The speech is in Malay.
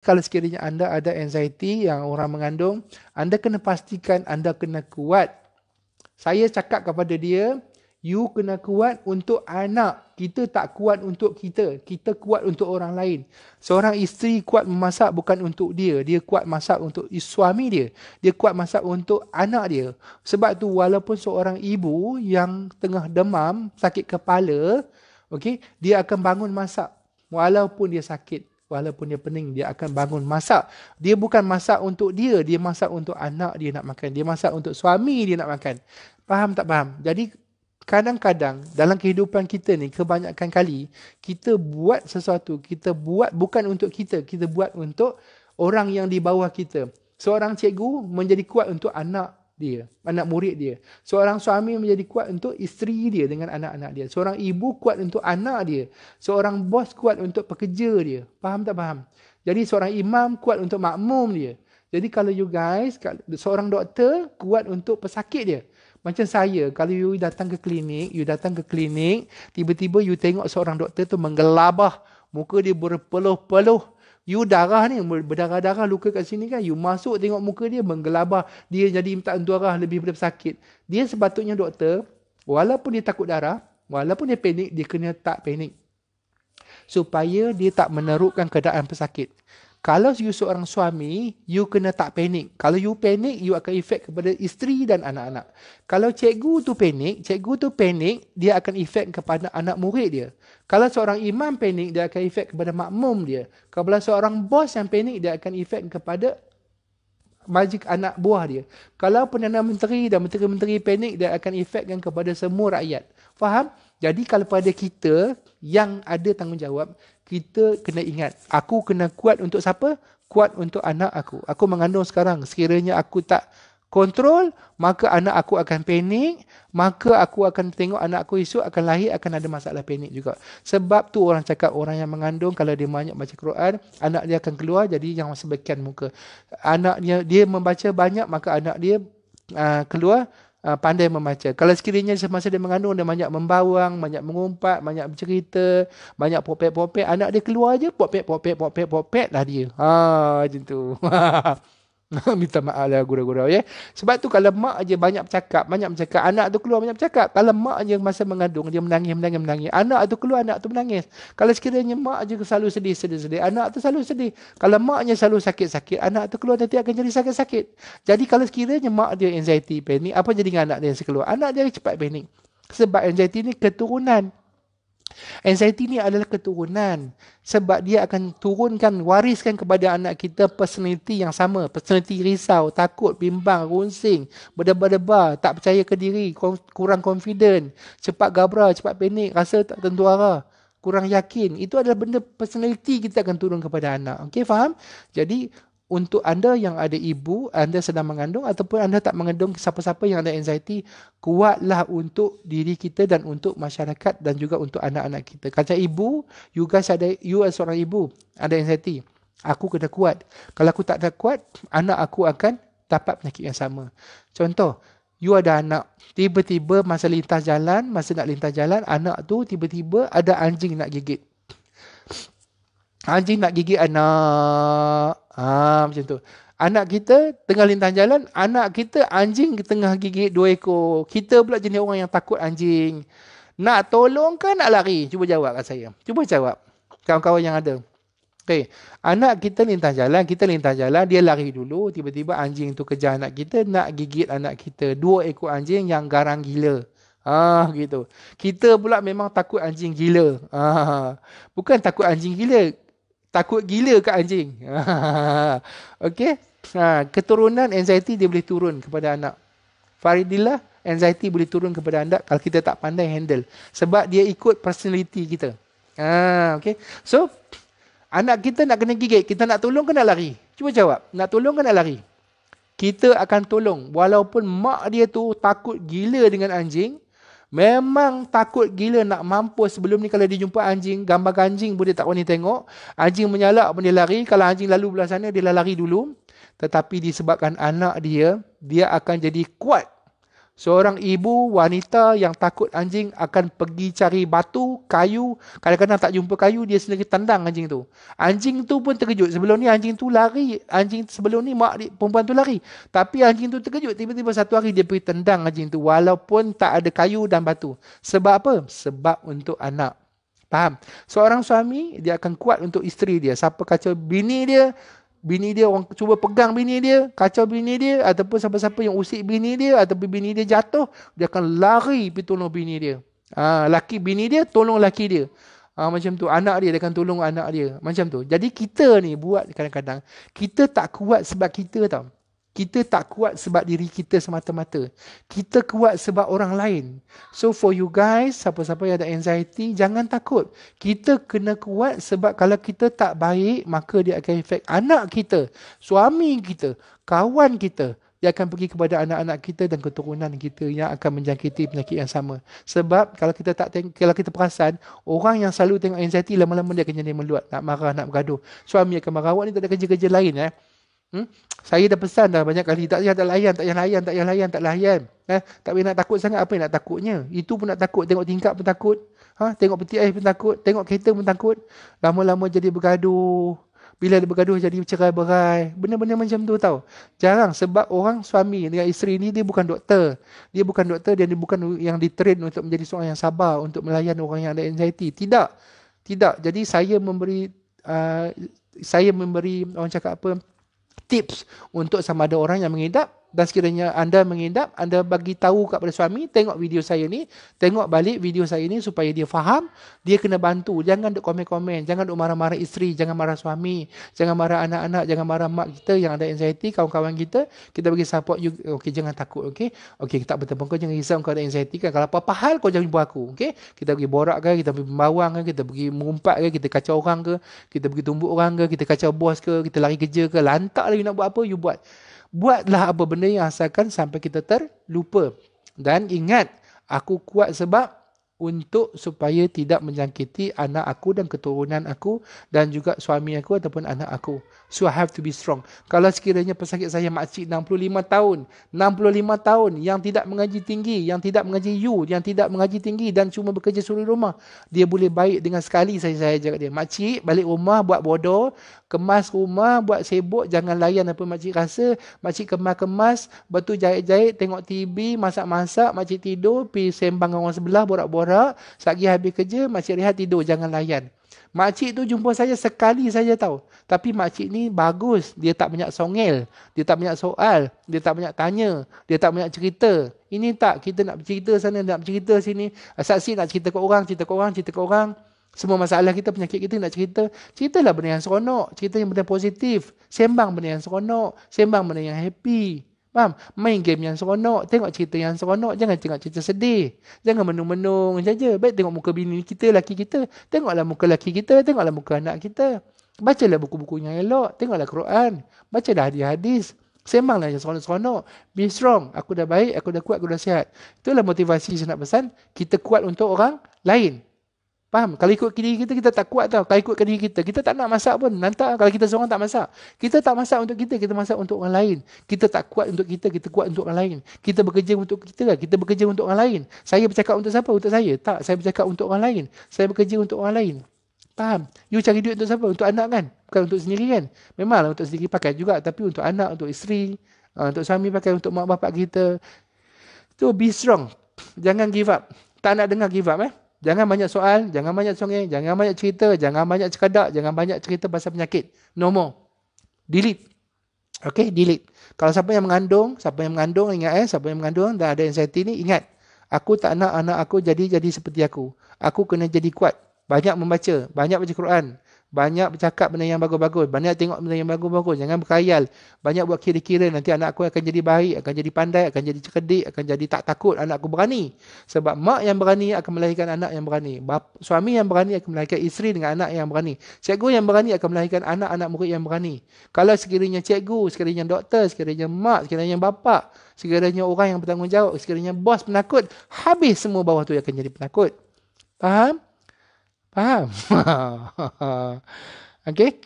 kalau sekiranya anda ada anxiety yang orang mengandung, anda kena pastikan anda kena kuat. Saya cakap kepada dia, you kena kuat untuk anak. Kita tak kuat untuk kita. Kita kuat untuk orang lain. Seorang isteri kuat memasak bukan untuk dia. Dia kuat masak untuk suami dia. Dia kuat masak untuk anak dia. Sebab tu walaupun seorang ibu yang tengah demam, sakit kepala, okay, dia akan bangun masak. Walaupun dia sakit walaupun dia pening dia akan bangun masak dia bukan masak untuk dia dia masak untuk anak dia nak makan dia masak untuk suami dia nak makan faham tak faham jadi kadang-kadang dalam kehidupan kita ni kebanyakan kali kita buat sesuatu kita buat bukan untuk kita kita buat untuk orang yang di bawah kita seorang cikgu menjadi kuat untuk anak dia, anak murid dia. Seorang suami menjadi kuat untuk isteri dia dengan anak-anak dia. Seorang ibu kuat untuk anak dia. Seorang bos kuat untuk pekerja dia. Faham tak faham? Jadi seorang imam kuat untuk makmum dia. Jadi kalau you guys, seorang doktor kuat untuk pesakit dia. Macam saya, kalau you datang ke klinik, you datang ke klinik, tiba-tiba you tengok seorang doktor tu menggelabah. Muka dia berpeluh-peluh. You darah ni, berdarah-darah luka kat sini kan. You masuk tengok muka dia, menggelabah. Dia jadi tak darah lebih daripada sakit. Dia sepatutnya doktor, walaupun dia takut darah, walaupun dia panik, dia kena tak panik. Supaya dia tak menerukkan keadaan pesakit. Kalau you seorang suami, you kena tak panik. Kalau you panik, you akan efek kepada isteri dan anak-anak. Kalau cikgu tu panik, cikgu tu panik, dia akan efek kepada anak murid dia. Kalau seorang imam panik, dia akan efek kepada makmum dia. Kalau seorang bos yang panik, dia akan efek kepada majik anak buah dia. Kalau Perdana Menteri dan Menteri-Menteri panik, dia akan efekkan kepada semua rakyat. Faham? Jadi kalau pada kita yang ada tanggungjawab, kita kena ingat, aku kena kuat untuk siapa? Kuat untuk anak aku. Aku mengandung sekarang, sekiranya aku tak kontrol, maka anak aku akan panik, maka aku akan tengok anak aku esok akan lahir, akan ada masalah panik juga. Sebab tu orang cakap orang yang mengandung, kalau dia banyak baca Quran, anak dia akan keluar jadi yang sebekian muka. Anaknya, dia membaca banyak, maka anak dia uh, keluar Ah, pandai membaca. Kalau sekiranya semasa dia mengandung dia banyak membawang, banyak mengumpat, banyak bercerita, banyak popet-popet, anak dia keluar aje popet-popet, popet-popet lah dia. Ha, macam tu. minta maaf lah gura-gura, ya. Sebab tu kalau mak aja banyak bercakap, banyak bercakap, anak tu keluar banyak bercakap. Kalau mak aja masa mengandung dia menangis, menangis, menangis. Anak tu keluar anak tu menangis. Kalau sekiranya mak aja selalu sedih, sedih, sedih, anak tu selalu sedih. Kalau maknya selalu sakit-sakit, anak tu keluar nanti akan jadi sakit-sakit. Jadi kalau sekiranya mak dia anxiety, panik, apa jadi dengan anak dia yang keluar? Anak dia cepat panik. Sebab anxiety ni keturunan. Anxiety ni adalah keturunan sebab dia akan turunkan wariskan kepada anak kita personality yang sama, personality risau, takut, bimbang, runsing, berdebar-debar, tak percaya ke diri, kurang confident, cepat gabra, cepat panik, rasa tak tentu arah, kurang yakin. Itu adalah benda personality kita akan turun kepada anak. Okey, faham? Jadi untuk anda yang ada ibu, anda sedang mengandung ataupun anda tak mengandung siapa-siapa yang ada anxiety, kuatlah untuk diri kita dan untuk masyarakat dan juga untuk anak-anak kita. Kalau ibu, you guys ada, you as seorang ibu ada anxiety. Aku kena kuat. Kalau aku tak ada kuat, anak aku akan dapat penyakit yang sama. Contoh, you ada anak, tiba-tiba masa lintas jalan, masa nak lintas jalan, anak tu tiba-tiba ada anjing nak gigit. Anjing nak gigit anak. Ah ha, macam tu. Anak kita tengah lintang jalan, anak kita anjing tengah gigit dua ekor. Kita pula jenis orang yang takut anjing. Nak tolong ke nak lari? Cuba jawabkan lah saya. Cuba jawab. Kawan-kawan yang ada. Okay. Anak kita lintang jalan, kita lintang jalan, dia lari dulu. Tiba-tiba anjing tu kejar anak kita, nak gigit anak kita. Dua ekor anjing yang garang gila. Ah gitu. Kita pula memang takut anjing gila. Ah. Bukan takut anjing gila takut gila kat anjing. Okey. Ha, keturunan anxiety dia boleh turun kepada anak. Faridillah, anxiety boleh turun kepada anda kalau kita tak pandai handle. Sebab dia ikut personality kita. Ha, okay. So, anak kita nak kena gigit. Kita nak tolong ke nak lari? Cuba jawab. Nak tolong ke nak lari? Kita akan tolong. Walaupun mak dia tu takut gila dengan anjing. Memang takut gila nak mampus sebelum ni kalau dia jumpa anjing, gambar anjing pun dia tak berani tengok. Anjing menyalak pun dia lari. Kalau anjing lalu belah sana, dia lari dulu. Tetapi disebabkan anak dia, dia akan jadi kuat Seorang ibu wanita yang takut anjing akan pergi cari batu, kayu. Kadang-kadang tak jumpa kayu, dia sendiri tendang anjing tu. Anjing tu pun terkejut. Sebelum ni anjing tu lari. Anjing sebelum ni mak perempuan tu lari. Tapi anjing tu terkejut. Tiba-tiba satu hari dia pergi tendang anjing tu. Walaupun tak ada kayu dan batu. Sebab apa? Sebab untuk anak. Faham? Seorang suami, dia akan kuat untuk isteri dia. Siapa kacau bini dia, bini dia orang cuba pegang bini dia, kacau bini dia ataupun siapa-siapa yang usik bini dia ataupun bini dia jatuh, dia akan lari pergi tolong bini dia. Ah, laki bini dia tolong laki dia. Ah, macam tu, anak dia, dia akan tolong anak dia. Macam tu. Jadi kita ni buat kadang-kadang, kita tak kuat sebab kita tau. Kita tak kuat sebab diri kita semata-mata. Kita kuat sebab orang lain. So for you guys, siapa-siapa yang ada anxiety, jangan takut. Kita kena kuat sebab kalau kita tak baik, maka dia akan efek anak kita, suami kita, kawan kita. Dia akan pergi kepada anak-anak kita dan keturunan kita yang akan menjangkiti penyakit yang sama. Sebab kalau kita tak teng- kalau kita perasan, orang yang selalu tengok anxiety lama-lama dia akan jadi meluat, nak marah, nak bergaduh. Suami akan marah, awak ni tak ada kerja-kerja lain eh. Hmm? Saya dah pesan dah banyak kali tak payah tak layan, tak payah layan, tak payah layan, tak layan. Eh, tak payah nak takut sangat apa yang nak takutnya? Itu pun nak takut tengok tingkap pun takut. Ha, tengok peti air pun takut, tengok kereta pun takut. Lama-lama jadi bergaduh. Bila dia bergaduh jadi cerai-berai. Benar-benar macam tu tau. Jarang sebab orang suami dengan isteri ni dia bukan doktor. Dia bukan doktor dan dia bukan yang ditrain untuk menjadi seorang yang sabar untuk melayan orang yang ada anxiety. Tidak. Tidak. Jadi saya memberi uh, saya memberi orang cakap apa tips untuk sama ada orang yang mengidap dan sekiranya anda mengidap anda bagi tahu kepada suami tengok video saya ni tengok balik video saya ni supaya dia faham dia kena bantu jangan duk komen-komen jangan duk marah-marah isteri jangan marah suami jangan marah anak-anak jangan marah mak kita yang ada anxiety kawan-kawan kita kita bagi support you okey jangan takut okey okey kita bertemu kau jangan risau kau ada anxiety kan kalau apa-apa hal kau jangan buat aku okey kita pergi borak ke kita pergi membawang ke kita pergi mengumpat ke kita kacau orang ke kita pergi tumbuk orang ke kita kacau bos ke kita lari kerja ke lantak lagi nak buat apa you buat buatlah apa benda yang asalkan sampai kita terlupa dan ingat aku kuat sebab untuk supaya tidak menjangkiti anak aku dan keturunan aku dan juga suami aku ataupun anak aku. So I have to be strong. Kalau sekiranya pesakit saya makcik 65 tahun, 65 tahun yang tidak mengaji tinggi, yang tidak mengaji you, yang tidak mengaji tinggi dan cuma bekerja suri rumah, dia boleh baik dengan sekali saya saya cakap dia. Makcik balik rumah buat bodoh, kemas rumah buat sibuk, jangan layan apa makcik rasa. Makcik kemas-kemas, betul jahit-jahit, tengok TV, masak-masak, makcik tidur, pergi sembang dengan orang sebelah, borak-borak berharap Sagi habis kerja Makcik Rehat tidur Jangan layan Makcik tu jumpa saya sekali saja tahu. Tapi makcik ni bagus. Dia tak banyak songel. Dia tak banyak soal. Dia tak banyak tanya. Dia tak banyak cerita. Ini tak. Kita nak cerita sana. Nak cerita sini. Saksi nak cerita ke orang. Cerita ke orang. Cerita ke orang. Semua masalah kita. Penyakit kita nak cerita. Ceritalah benda yang seronok. Cerita yang benda positif. Sembang benda yang seronok. Sembang benda yang happy. Faham? Main game yang seronok, tengok cerita yang seronok, jangan tengok cerita sedih. Jangan menung-menung saja. Baik tengok muka bini kita, laki kita. Tengoklah muka laki kita, tengoklah muka anak kita. Bacalah buku-buku yang elok, tengoklah Quran. Bacalah hadis-hadis. Semanglah yang seronok-seronok. Be strong. Aku dah baik, aku dah kuat, aku dah sihat. Itulah motivasi saya nak pesan. Kita kuat untuk orang lain. Faham? Kalau ikut diri kita, kita tak kuat tau. Kalau ikut diri kita, kita tak nak masak pun. Nanti lah kalau kita seorang tak masak. Kita tak masak untuk kita, kita masak untuk orang lain. Kita tak kuat untuk kita, kita kuat untuk orang lain. Kita bekerja untuk kita lah, kita bekerja untuk orang lain. Saya bercakap untuk siapa? Untuk saya? Tak, saya bercakap untuk orang lain. Saya bekerja untuk orang lain. Faham? You cari duit untuk siapa? Untuk anak kan? Bukan untuk sendiri kan? Memanglah untuk sendiri pakai juga. Tapi untuk anak, untuk isteri, ah, untuk suami pakai, untuk mak bapak kita. Tu so, be strong. Jangan give up. Tak nak dengar give up eh. Jangan banyak soal, jangan banyak songeng, jangan banyak cerita, jangan banyak cekadak, jangan banyak cerita pasal penyakit. No more. Delete. Okay, delete. Kalau siapa yang mengandung, siapa yang mengandung, ingat eh, siapa yang mengandung dan ada anxiety ni, ingat. Aku tak nak anak aku jadi-jadi seperti aku. Aku kena jadi kuat. Banyak membaca, banyak baca Quran. Banyak bercakap benda yang bagus-bagus. Banyak tengok benda yang bagus-bagus. Jangan berkayal. Banyak buat kira-kira nanti anak aku akan jadi baik, akan jadi pandai, akan jadi cerdik, akan jadi tak takut. Anak aku berani. Sebab mak yang berani akan melahirkan anak yang berani. Bap- suami yang berani akan melahirkan isteri dengan anak yang berani. Cikgu yang berani akan melahirkan anak-anak murid yang berani. Kalau sekiranya cikgu, sekiranya doktor, sekiranya mak, sekiranya bapa, sekiranya orang yang bertanggungjawab, sekiranya bos penakut, habis semua bawah tu akan jadi penakut. Faham? Paham? okay?